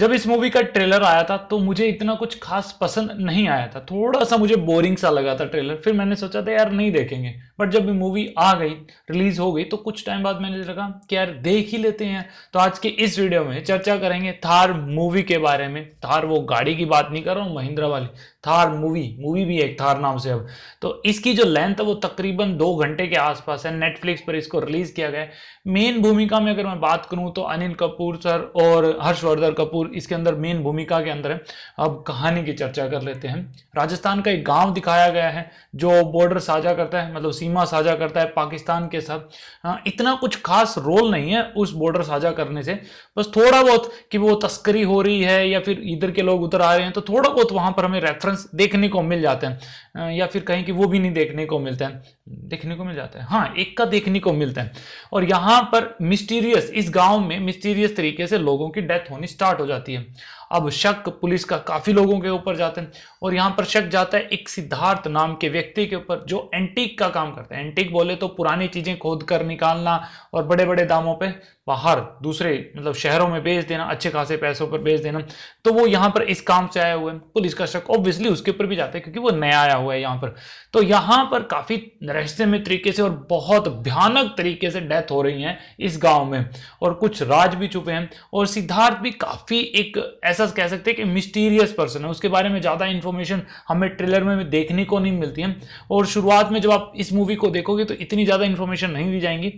जब इस मूवी का ट्रेलर आया था तो मुझे इतना कुछ खास पसंद नहीं आया था थोड़ा सा मुझे बोरिंग सा लगा था ट्रेलर फिर मैंने सोचा था यार नहीं देखेंगे बट जब मूवी आ गई रिलीज हो गई तो कुछ टाइम बाद मैंने लगा कि यार देख ही लेते हैं तो आज के इस वीडियो में चर्चा करेंगे थार मूवी के बारे में थार वो गाड़ी की बात नहीं कर रहा हूँ महिंद्रा वाली थार मूवी मूवी भी है थार नाम से अब तो इसकी जो लेंथ है वो तकरीबन दो घंटे के आसपास है नेटफ्लिक्स पर इसको रिलीज किया गया है मेन भूमिका में अगर मैं बात करूँ तो अनिल कपूर सर और हर्षवर्धन कपूर इसके अंदर मेन भूमिका के अंदर है अब कहानी की चर्चा कर लेते हैं राजस्थान का एक गाँव दिखाया गया है जो बॉर्डर साझा करता है मतलब सीमा साझा करता है पाकिस्तान के साथ हाँ, इतना कुछ खास रोल नहीं है उस बॉर्डर साझा करने से बस थोड़ा बहुत कि वो तस्करी हो रही है या फिर इधर के लोग उधर आ रहे हैं तो थोड़ा बहुत वहाँ पर हमें रेफरेंस देखने को मिल जाते हैं या फिर कहीं कि वो भी नहीं देखने को मिलते हैं देखने को मिल जाता है हाँ एक का देखने को मिलता है और यहाँ पर मिस्टीरियस इस गाँव में मिस्टीरियस तरीके से लोगों की डेथ होनी स्टार्ट हो जाती है अब शक पुलिस का काफ़ी लोगों के ऊपर जाता है और यहां पर शक जाता है एक सिद्धार्थ नाम के व्यक्ति के ऊपर जो एंटीक का काम करता है एंटीक बोले तो पुरानी चीज़ें खोद कर निकालना और बड़े बड़े दामों पर बाहर दूसरे मतलब शहरों में बेच देना अच्छे खासे पैसों पर बेच देना तो वो यहाँ पर इस काम से आया हुआ है पुलिस का शक ऑब्वियसली उसके ऊपर भी जाता है क्योंकि वो नया आया हुआ है यहाँ पर तो यहाँ पर काफ़ी रहस्यमय तरीके से और बहुत भयानक तरीके से डेथ हो रही है इस गाँव में और कुछ राज भी छुपे हैं और सिद्धार्थ भी काफ़ी एक ऐसा कह सकते हैं कि मिस्टीरियस पर्सन है उसके बारे में ज़्यादा इन्फॉर्मेशन हमें ट्रेलर में देखने को नहीं मिलती है और शुरुआत में जब आप इस मूवी को देखोगे तो इतनी ज़्यादा इन्फॉर्मेशन नहीं दी जाएंगी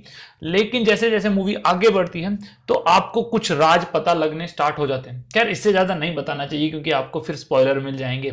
लेकिन जैसे जैसे मूवी आगे बढ़ती है तो आपको कुछ राज पता लगने स्टार्ट हो जाते हैं खैर इससे ज़्यादा नहीं बताना चाहिए क्योंकि आपको फिर स्पॉयलर मिल जाएंगे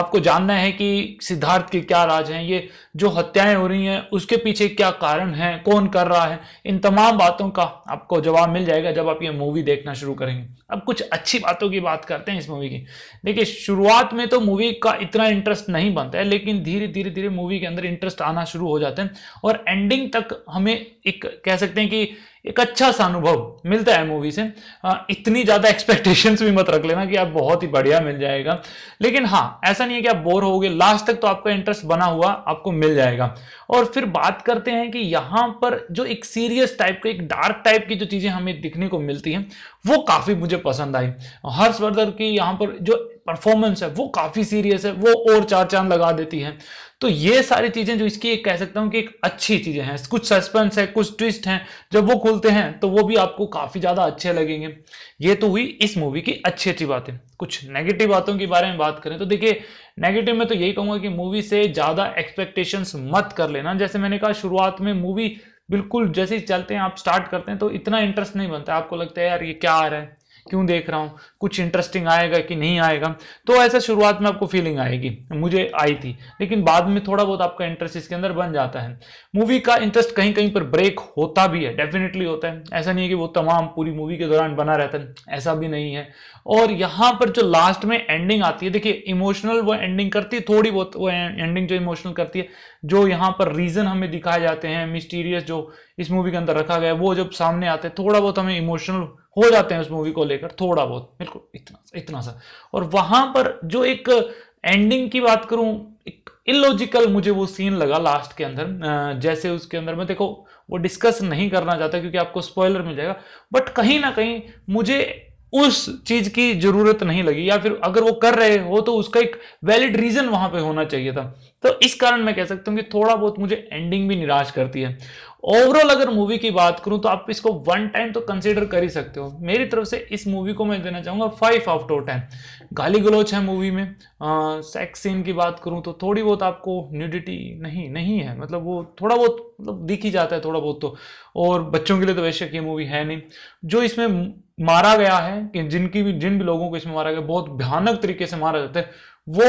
आपको जानना है कि सिद्धार्थ के क्या राज हैं ये जो हत्याएं हो रही हैं उसके पीछे क्या कारण है कौन कर रहा है इन तमाम बातों का आपको जवाब मिल जाएगा जब आप ये मूवी देखना शुरू करेंगे अब कुछ अच्छी बातों की बात करते हैं इस मूवी की देखिए शुरुआत में तो मूवी का इतना इंटरेस्ट नहीं बनता है लेकिन धीरे धीरे धीरे मूवी के अंदर इंटरेस्ट आना शुरू हो जाते हैं और एंडिंग तक हमें एक कह सकते हैं कि एक अच्छा सा अनुभव मिलता है मूवी से हाँ, इतनी ज़्यादा एक्सपेक्टेशंस भी मत रख लेना कि आप बहुत ही बढ़िया मिल जाएगा लेकिन हाँ ऐसा नहीं है कि आप बोर होगे लास्ट तक तो आपका इंटरेस्ट बना हुआ आपको मिल जाएगा और फिर बात करते हैं कि यहाँ पर जो एक सीरियस टाइप का एक डार्क टाइप की जो चीज़ें हमें दिखने को मिलती हैं वो काफ़ी मुझे पसंद आई हर्षवर्धन की यहाँ पर जो परफॉर्मेंस है वो काफ़ी सीरियस है वो और चार चांद लगा देती है तो ये सारी चीज़ें जो इसकी एक कह सकता हूं कि एक अच्छी चीज़ें हैं कुछ सस्पेंस है कुछ ट्विस्ट हैं जब वो खुलते हैं तो वो भी आपको काफ़ी ज़्यादा अच्छे लगेंगे ये तो हुई इस मूवी की अच्छी अच्छी बातें कुछ नेगेटिव बातों के बारे में बात करें तो देखिए नेगेटिव में तो यही कहूंगा कि मूवी से ज़्यादा एक्सपेक्टेशंस मत कर लेना जैसे मैंने कहा शुरुआत में मूवी बिल्कुल जैसे ही चलते हैं आप स्टार्ट करते हैं तो इतना इंटरेस्ट नहीं बनता आपको लगता है यार ये क्या आ रहा है क्यों देख रहा हूँ कुछ इंटरेस्टिंग आएगा कि नहीं आएगा तो ऐसा शुरुआत में आपको फीलिंग आएगी मुझे आई थी लेकिन बाद में थोड़ा बहुत आपका इंटरेस्ट इसके अंदर बन जाता है मूवी का इंटरेस्ट कहीं कहीं पर ब्रेक होता भी है डेफिनेटली होता है ऐसा नहीं है कि वो तमाम पूरी मूवी के दौरान बना रहता है ऐसा भी नहीं है और यहाँ पर जो लास्ट में एंडिंग आती है देखिए इमोशनल वो एंडिंग करती है थोड़ी बहुत वो एंडिंग जो इमोशनल करती है जो यहाँ पर रीजन हमें दिखाए जाते हैं मिस्टीरियस जो इस मूवी के अंदर रखा गया वो जब सामने आते हैं थोड़ा बहुत हमें इमोशनल हो जाते हैं उस मूवी को लेकर थोड़ा बहुत बिल्कुल इतना इतना सा और वहां पर जो एक एंडिंग की बात करूं एक इलॉजिकल मुझे वो सीन लगा लास्ट के अंदर जैसे उसके अंदर मैं देखो वो डिस्कस नहीं करना चाहता क्योंकि आपको स्पॉइलर मिल जाएगा बट कहीं ना कहीं मुझे उस चीज की जरूरत नहीं लगी या फिर अगर वो कर रहे हो तो उसका एक वैलिड रीजन वहां पे होना चाहिए था तो इस कारण मैं कह सकता हूं कि थोड़ा बहुत मुझे एंडिंग भी निराश करती है ओवरऑल अगर मूवी की बात करूं तो आप इसको वन टाइम तो कंसिडर कर ही सकते हो मेरी तरफ से इस मूवी को मैं देना चाहूंगा फाइव आउट ऑफ टेन गाली गलोच है मूवी में सेक्स सीन की बात करूं तो थोड़ी बहुत आपको न्यूडिटी नहीं नहीं है मतलब वो थोड़ा बहुत मतलब दिख ही जाता है थोड़ा बहुत तो और बच्चों के लिए तो बेशक ये मूवी है नहीं जो इसमें मारा गया है कि जिनकी भी जिन भी लोगों को इसमें मारा गया बहुत भयानक तरीके से मारा जाता है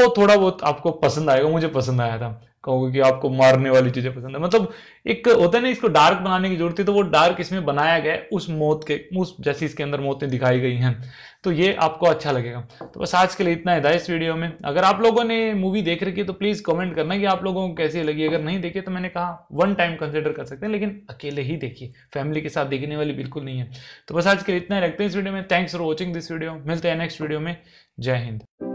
वो थोड़ा बहुत आपको पसंद आएगा मुझे पसंद आया था कहोगे कि आपको मारने वाली चीजें पसंद है मतलब एक होता है ना इसको डार्क बनाने की जरूरत थी तो वो डार्क इसमें बनाया गया उस मौत के उस जैसी इसके अंदर मौतें दिखाई गई हैं तो ये आपको अच्छा लगेगा तो बस आज के लिए इतना है इस वीडियो में अगर आप लोगों ने मूवी देख रखी है तो प्लीज कमेंट करना कि आप लोगों को कैसी लगी अगर नहीं देखी तो मैंने कहा वन टाइम कंसिडर कर सकते हैं लेकिन अकेले ही देखिए फैमिली के साथ देखने वाली बिल्कुल नहीं है तो बस आज के लिए इतना रखते हैं इस वीडियो में thanks for watching this video मिलते हैं नेक्स्ट वीडियो में जय हिंद